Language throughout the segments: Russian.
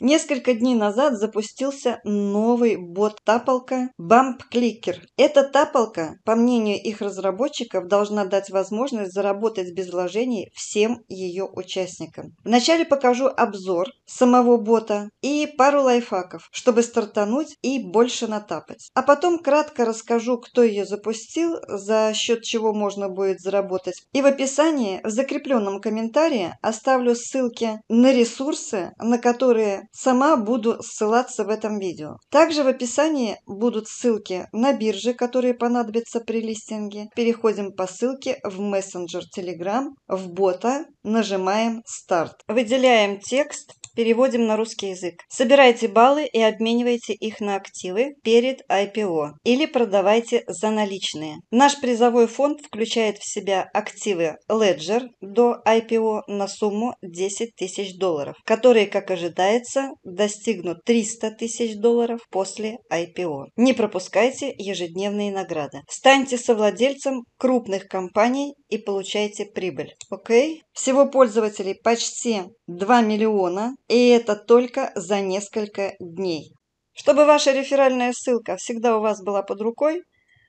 Несколько дней назад запустился новый бот Тапалка Bump Clicker. Эта Тапалка, по мнению их разработчиков, должна дать возможность заработать без вложений всем ее участникам. Вначале покажу обзор самого бота и пару лайфхаков, чтобы стартануть и больше натапать. А потом кратко расскажу, кто ее запустил, за счет чего можно будет заработать. И в описании, в закрепленном комментарии оставлю ссылки на ресурсы, на которые сама буду ссылаться в этом видео. Также в описании будут ссылки на биржи, которые понадобятся при листинге. Переходим по ссылке в мессенджер Telegram, в бота, нажимаем «Старт». Выделяем текст, переводим на русский язык. Собирайте баллы и обменивайте их на активы перед IPO или продавайте за наличные. Наш призовой фонд включает в себя активы Ledger до IPO на сумму 10 тысяч долларов, которые, как ожидается, Бирса достигнут 300 тысяч долларов после IPO. Не пропускайте ежедневные награды. Станьте совладельцем крупных компаний и получайте прибыль. Окей? Okay? Всего пользователей почти 2 миллиона, и это только за несколько дней. Чтобы ваша реферальная ссылка всегда у вас была под рукой,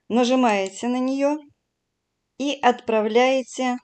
нажимаете на нее и отправляете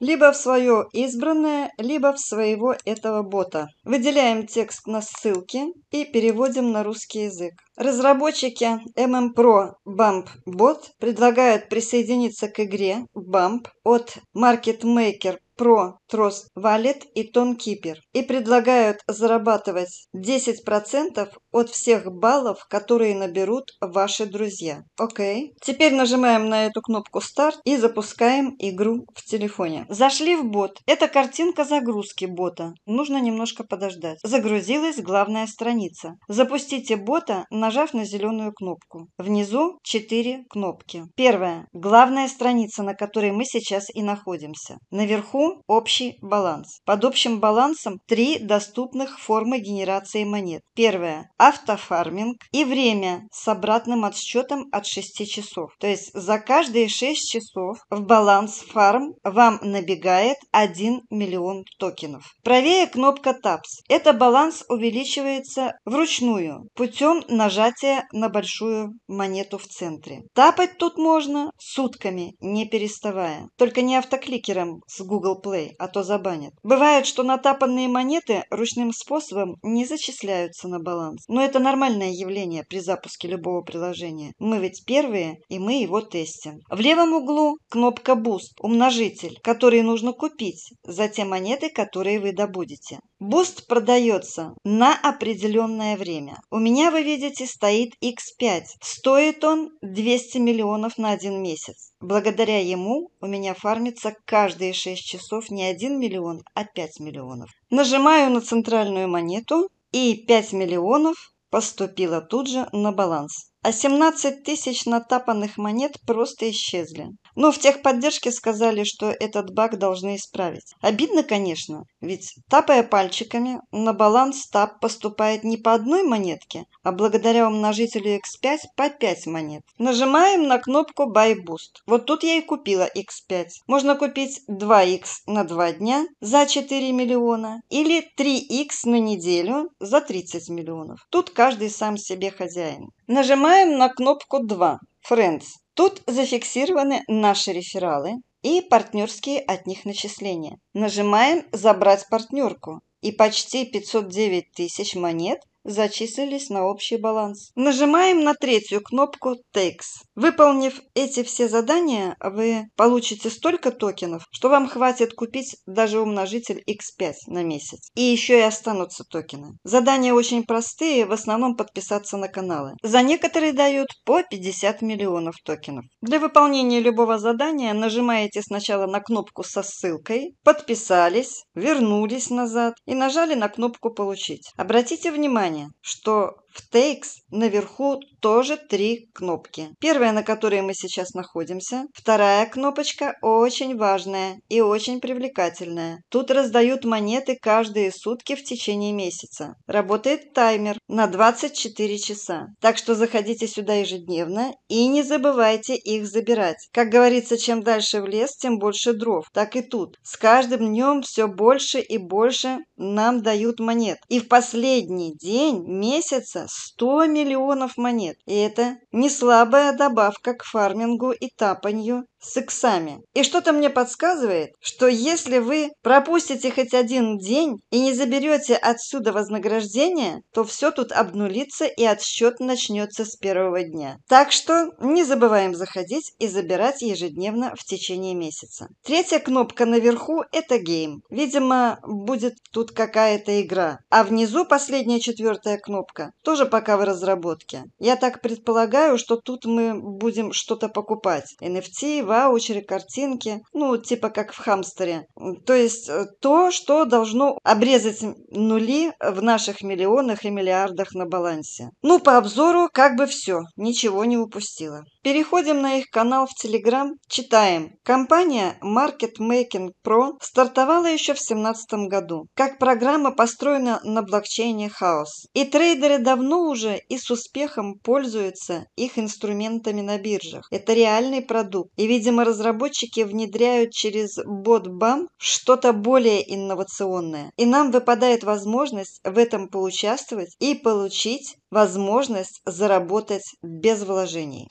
либо в свое избранное, либо в своего этого бота. Выделяем текст на ссылке и переводим на русский язык. Разработчики MM Pro Bump Bot предлагают присоединиться к игре Bump от Market Maker Pro Trust Wallet и TonKeeper и предлагают зарабатывать 10% от всех баллов, которые наберут ваши друзья. Окей. Okay. Теперь нажимаем на эту кнопку «Старт» и запускаем игру в телефоне. Зашли в бот. Это картинка загрузки бота. Нужно немножко подождать. Загрузилась главная страница. Запустите бота, нажав на зеленую кнопку. Внизу 4 кнопки. Первая. Главная страница, на которой мы сейчас и находимся. Наверху общий баланс? Под общим балансом три доступных формы генерации монет. Первое – автофарминг и время с обратным отсчетом от 6 часов. То есть за каждые 6 часов в баланс фарм вам набегает 1 миллион токенов. Правее кнопка TAPS. Это баланс увеличивается вручную путем нажатия на большую монету в центре. Тапать тут можно сутками, не переставая. Только не автокликером с Google Play, а то забанят. Бывает, что натапанные монеты ручным способом не зачисляются на баланс. Но это нормальное явление при запуске любого приложения. Мы ведь первые, и мы его тестим. В левом углу кнопка Boost, умножитель, который нужно купить за те монеты, которые вы добудете. Буст продается на определенное время. У меня, вы видите, стоит X5. Стоит он 200 миллионов на один месяц. Благодаря ему у меня фармится каждые 6 часов не 1 миллион, а 5 миллионов. Нажимаю на центральную монету и 5 миллионов поступило тут же на баланс. А 17 тысяч натапанных монет просто исчезли. Но ну, в техподдержке сказали, что этот баг должны исправить. Обидно, конечно, ведь тапая пальчиками, на баланс тап поступает не по одной монетке, а благодаря умножителю x5 по 5 монет. Нажимаем на кнопку Buy Boost. Вот тут я и купила x5. Можно купить 2x на 2 дня за 4 миллиона или 3x на неделю за 30 миллионов. Тут каждый сам себе хозяин. Нажимаем на кнопку 2. Friends. Тут зафиксированы наши рефералы и партнерские от них начисления. Нажимаем «Забрать партнерку» и почти 509 тысяч монет зачислились на общий баланс. Нажимаем на третью кнопку Takes. Выполнив эти все задания, вы получите столько токенов, что вам хватит купить даже умножитель X5 на месяц. И еще и останутся токены. Задания очень простые, в основном подписаться на каналы. За некоторые дают по 50 миллионов токенов. Для выполнения любого задания нажимаете сначала на кнопку со ссылкой, подписались, вернулись назад и нажали на кнопку «Получить». Обратите внимание, понимание, что в Takes наверху тоже три кнопки. Первая, на которой мы сейчас находимся. Вторая кнопочка очень важная и очень привлекательная. Тут раздают монеты каждые сутки в течение месяца. Работает таймер на 24 часа. Так что заходите сюда ежедневно и не забывайте их забирать. Как говорится, чем дальше в лес, тем больше дров. Так и тут. С каждым днем все больше и больше нам дают монет. И в последний день месяца золота, 100 миллионов монет. И это не слабая добавка к фармингу и тапанью с иксами. И что-то мне подсказывает, что если вы пропустите хоть один день и не заберете отсюда вознаграждение, то все тут обнулится и отсчет начнется с первого дня. Так что не забываем заходить и забирать ежедневно в течение месяца. Третья кнопка наверху – это гейм. Видимо, будет тут какая-то игра. А внизу последняя четвертая кнопка тоже пока в разработке. Я так предполагаю, что тут мы будем что-то покупать. NFT, очередь картинки, ну, типа как в «Хамстере». То есть э, то, что должно обрезать нули в наших миллионах и миллиардах на балансе. Ну, по обзору как бы все, ничего не упустила. Переходим на их канал в Телеграм, читаем. Компания Market Making Pro стартовала еще в 2017 году, как программа построена на блокчейне Хаос. И трейдеры давно уже и с успехом пользуются их инструментами на биржах. Это реальный продукт. И, ведь Видимо, разработчики внедряют через BotBam что-то более инновационное. И нам выпадает возможность в этом поучаствовать и получить возможность заработать без вложений.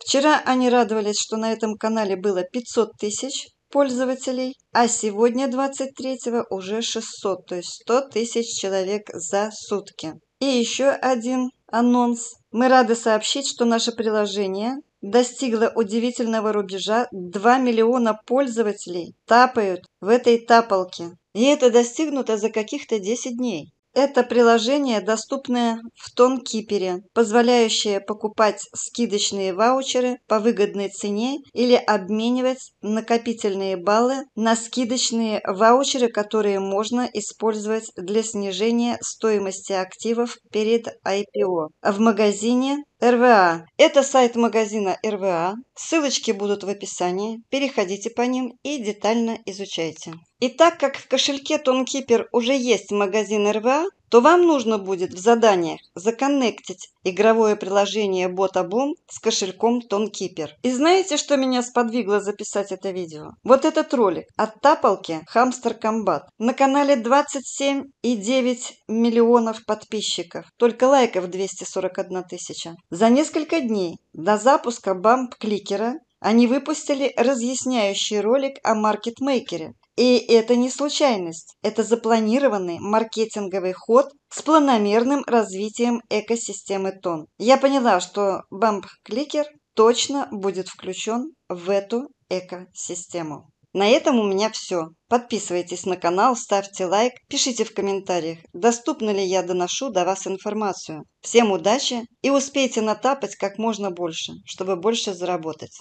Вчера они радовались, что на этом канале было 500 тысяч пользователей, а сегодня 23 уже 600, то есть 100 тысяч человек за сутки. И еще один анонс. Мы рады сообщить, что наше приложение достигла удивительного рубежа 2 миллиона пользователей тапают в этой тапалке. И это достигнуто за каких-то 10 дней. Это приложение, доступное в Тонкипере, позволяющее покупать скидочные ваучеры по выгодной цене или обменивать накопительные баллы на скидочные ваучеры, которые можно использовать для снижения стоимости активов перед IPO. В магазине РВА. Это сайт магазина РВА. Ссылочки будут в описании. Переходите по ним и детально изучайте. И так как в кошельке Тонкипер уже есть магазин РВА, то вам нужно будет в заданиях законнектить игровое приложение Ботобум с кошельком Тонкипер. И знаете, что меня сподвигло записать это видео? Вот этот ролик от Тапалки «Хамстер Комбат». На канале 27,9 миллионов подписчиков, только лайков 241 тысяча. За несколько дней до запуска бамп-кликера они выпустили разъясняющий ролик о маркетмейкере, и это не случайность, это запланированный маркетинговый ход с планомерным развитием экосистемы ТОН. Я поняла, что бамп-кликер точно будет включен в эту экосистему. На этом у меня все. Подписывайтесь на канал, ставьте лайк, пишите в комментариях, доступно ли я доношу до вас информацию. Всем удачи и успейте натапать как можно больше, чтобы больше заработать.